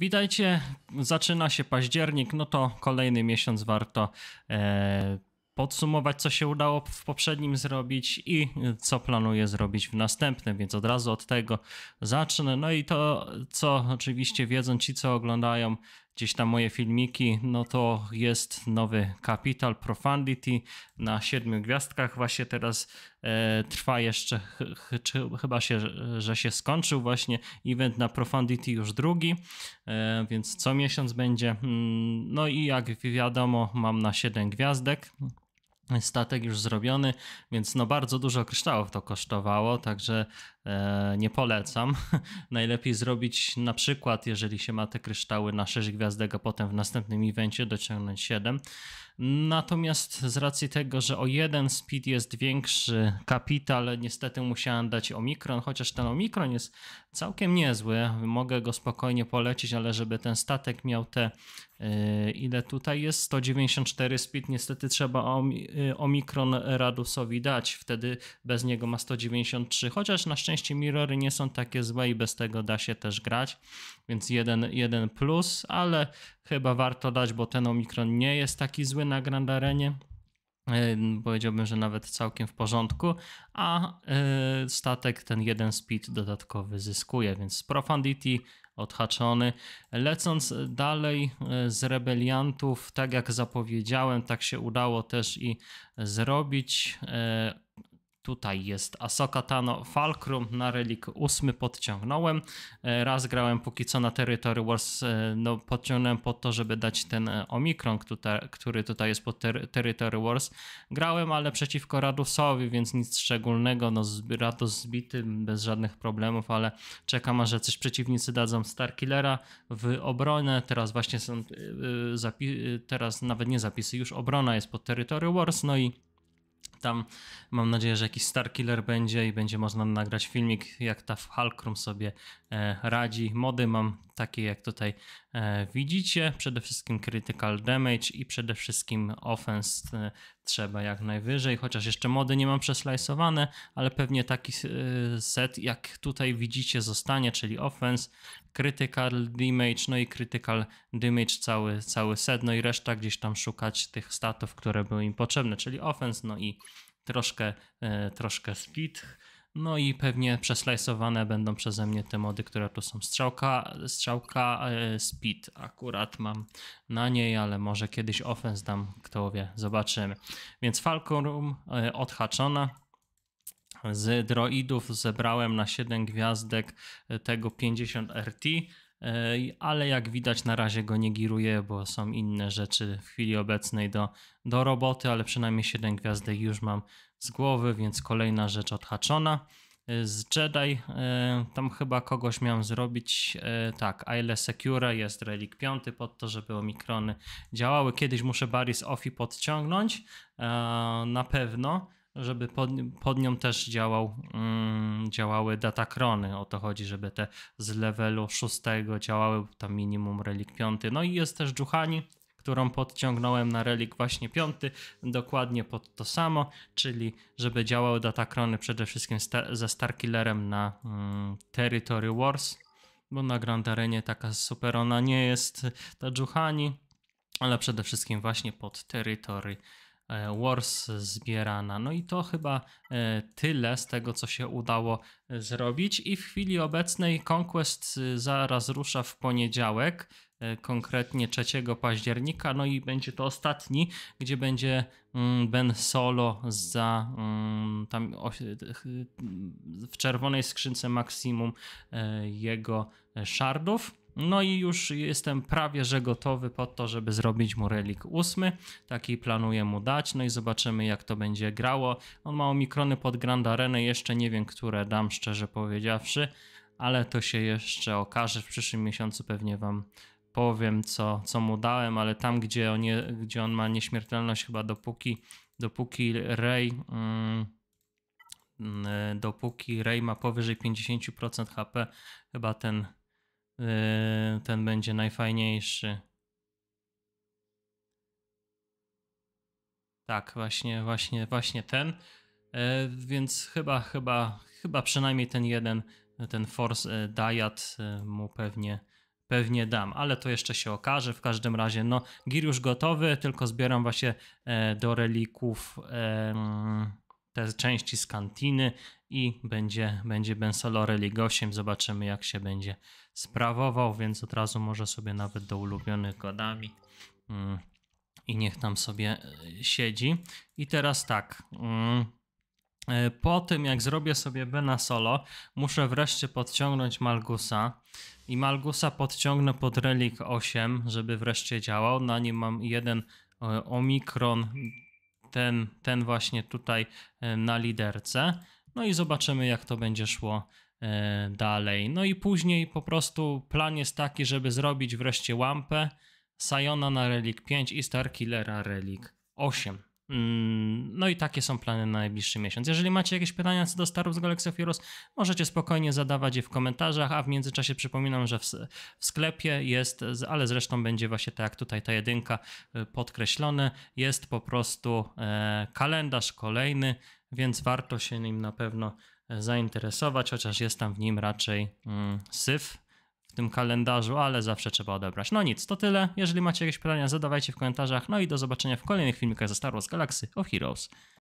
Witajcie, zaczyna się październik, no to kolejny miesiąc warto e, podsumować, co się udało w poprzednim zrobić i co planuję zrobić w następnym, więc od razu od tego zacznę. No i to, co oczywiście wiedzą ci, co oglądają, gdzieś tam moje filmiki, no to jest nowy Capital Profundity na siedmiu gwiazdkach. Właśnie teraz e, trwa jeszcze, ch, ch, chyba się, że się skończył właśnie event na Profundity już drugi, e, więc co miesiąc będzie. Mm, no i jak wiadomo, mam na siedem gwiazdek statek już zrobiony, więc no bardzo dużo kryształów to kosztowało, także e, nie polecam. Najlepiej zrobić na przykład, jeżeli się ma te kryształy na 6 gwiazdek, a potem w następnym evencie dociągnąć 7. Natomiast z racji tego, że o jeden speed jest większy kapital, niestety musiałem dać Omikron, chociaż ten Omikron jest całkiem niezły, mogę go spokojnie polecić, ale żeby ten statek miał te, e, ile tutaj jest, 194 speed, niestety trzeba o Y, omikron Radusowi dać. Wtedy bez niego ma 193, chociaż na szczęście mirory nie są takie złe i bez tego da się też grać, więc jeden, jeden plus, ale chyba warto dać, bo ten omikron nie jest taki zły na Grand Arenie. E, powiedziałbym, że nawet całkiem w porządku, a e, statek ten jeden speed dodatkowy zyskuje, więc z Profundity odhaczony. Lecąc dalej e, z rebeliantów, tak jak zapowiedziałem, tak się udało też i zrobić Tutaj jest Asoka Tano Falkrum na relik 8 podciągnąłem. E, raz grałem póki co na Territory Wars, e, no podciągnąłem po to, żeby dać ten e, Omikron, który tutaj jest pod ter Territory Wars. Grałem, ale przeciwko Radusowi, więc nic szczególnego, no Radus zbity bez żadnych problemów, ale czekam aż coś przeciwnicy dadzą Starkillera w obronę. Teraz właśnie są, teraz nawet nie zapisy, już obrona jest pod Territory Wars, no i tam mam nadzieję, że jakiś Star Killer będzie i będzie można nagrać filmik, jak ta Halkrum sobie e, radzi. Mody mam takie, jak tutaj e, widzicie. Przede wszystkim Critical Damage i przede wszystkim Offense e, trzeba jak najwyżej, chociaż jeszcze mody nie mam przeslajsowane, ale pewnie taki set, jak tutaj widzicie, zostanie, czyli Offense, Critical Damage, no i Critical Damage cały, cały set, no i reszta gdzieś tam szukać tych statów, które były im potrzebne, czyli Offense, no i troszkę, e, troszkę speed. No i pewnie przeslajsowane będą przeze mnie te mody, które tu są. Strzałka, strzałka e, speed akurat mam na niej, ale może kiedyś offense dam, kto wie, zobaczymy. Więc Falcon Room e, odhaczona. Z droidów zebrałem na 7 gwiazdek tego 50 RT. E, ale jak widać na razie go nie giruje, bo są inne rzeczy w chwili obecnej do, do roboty, ale przynajmniej 7 gwiazdek już mam z głowy, więc kolejna rzecz odhaczona. E, z Jedi e, tam chyba kogoś miałem zrobić, tak, Aile Secure jest relik 5 pod to, żeby omikrony działały. Kiedyś muszę Baris Offi podciągnąć, na pewno żeby pod, pod nią też działał, um, działały datakrony. O to chodzi, żeby te z levelu 6 działały tam minimum relik 5. No i jest też dżuchani którą podciągnąłem na relik właśnie 5, dokładnie pod to samo, czyli żeby działały datakrony przede wszystkim sta ze Starkillerem na um, Territory Wars, bo na Grand Arenie taka super ona nie jest, ta dżuchani ale przede wszystkim właśnie pod Territory Wars E, Wars zbierana. No i to chyba e, tyle z tego, co się udało e, zrobić. I w chwili obecnej Conquest zaraz rusza w poniedziałek konkretnie 3 października, no i będzie to ostatni, gdzie będzie mm, Ben Solo za mm, tam w czerwonej skrzynce maksimum jego szardów. No i już jestem prawie, że gotowy po to, żeby zrobić mu relik ósmy. Taki planuję mu dać, no i zobaczymy jak to będzie grało. On ma omikrony pod Grand Arenę, jeszcze nie wiem, które dam, szczerze powiedziawszy, ale to się jeszcze okaże. W przyszłym miesiącu pewnie wam powiem, co, co mu dałem, ale tam, gdzie on, je, gdzie on ma nieśmiertelność chyba dopóki, dopóki Ray... Mm, mm, dopóki Ray ma powyżej 50% HP, chyba ten Y, ten będzie najfajniejszy. Tak, właśnie, właśnie, właśnie ten. Y, więc chyba, chyba, chyba przynajmniej ten jeden, ten Force y, Diet mu pewnie, pewnie dam, ale to jeszcze się okaże. W każdym razie, no, gir już gotowy, tylko zbieram właśnie e, do relików te części z kantiny i będzie, będzie Bensalore 8. Zobaczymy, jak się będzie sprawował, więc od razu może sobie nawet do ulubionych godami mm, i niech tam sobie e, siedzi. I teraz tak. Mm, e, po tym, jak zrobię sobie Bena Solo, muszę wreszcie podciągnąć Malgusa. I Malgusa podciągnę pod Relic 8, żeby wreszcie działał. Na nim mam jeden e, Omikron, ten, ten właśnie tutaj na liderce. No i zobaczymy, jak to będzie szło e, dalej. No i później po prostu plan jest taki, żeby zrobić wreszcie łampę Sajona na Relik 5 i Starkillera Relik 8. Mm, no i takie są plany na najbliższy miesiąc. Jeżeli macie jakieś pytania co do Star Wars Galaxy of Heroes, możecie spokojnie zadawać je w komentarzach, a w międzyczasie przypominam, że w, sklepie jest, ale zresztą będzie właśnie tak jak tutaj ta jedynka e, podkreślone, jest po prostu e, kalendarz kolejny, więc warto się nim na pewno e, zainteresować, chociaż jest tam w nim raczej mm, syf w tym kalendarzu, ale zawsze trzeba odebrać. No nic, to tyle. Jeżeli macie jakieś pytania, zadawajcie w komentarzach. No i do zobaczenia w kolejnych filmikach ze Star Wars Galaxy of Heroes.